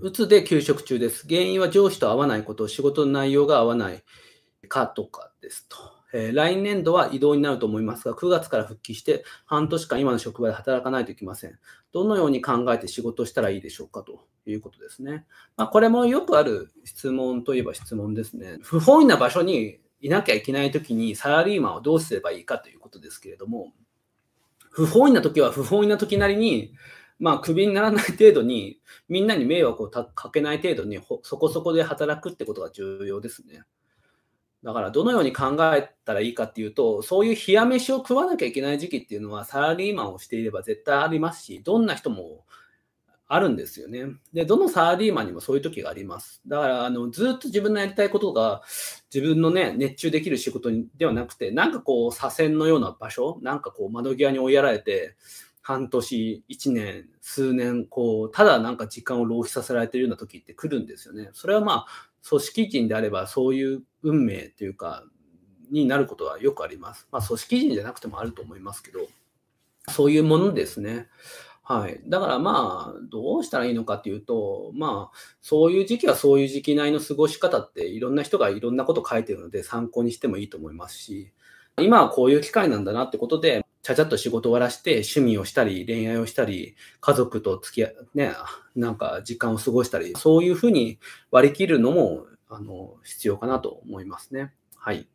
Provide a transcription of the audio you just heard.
うつで休職中です。原因は上司と合わないこと、仕事の内容が合わないかとかですと。えー、来年度は異動になると思いますが、9月から復帰して半年間今の職場で働かないといけません。どのように考えて仕事したらいいでしょうかということですね。まあ、これもよくある質問といえば質問ですね。不本意な場所にいなきゃいけないときにサラリーマンをどうすればいいかということですけれども、不本意な時は不本意な時なりにまあ、クビにならない程度に、みんなに迷惑をかけない程度にそこそこで働くってことが重要ですね。だから、どのように考えたらいいかっていうと、そういう冷や飯を食わなきゃいけない時期っていうのは、サラリーマンをしていれば絶対ありますし、どんな人もあるんですよね。で、どのサラリーマンにもそういう時があります。だから、あの、ずっと自分のやりたいことが、自分のね、熱中できる仕事ではなくて、なんかこう、左遷のような場所、なんかこう、窓際に追いやられて、半年、1年、数年、こう、ただなんか時間を浪費させられてるような時って来るんですよね。それはまあ、組織人であれば、そういう運命というか、になることはよくあります。まあ、組織人じゃなくてもあると思いますけど、そういうものですね。はい。だからまあ、どうしたらいいのかっていうと、まあ、そういう時期はそういう時期内の過ごし方って、いろんな人がいろんなこと書いてるので、参考にしてもいいと思いますし、今はこういう機会なんだなってことで、ちゃちゃっと仕事終わらして、趣味をしたり、恋愛をしたり、家族と付き合う、ね、なんか時間を過ごしたり、そういうふうに割り切るのも、あの、必要かなと思いますね。はい。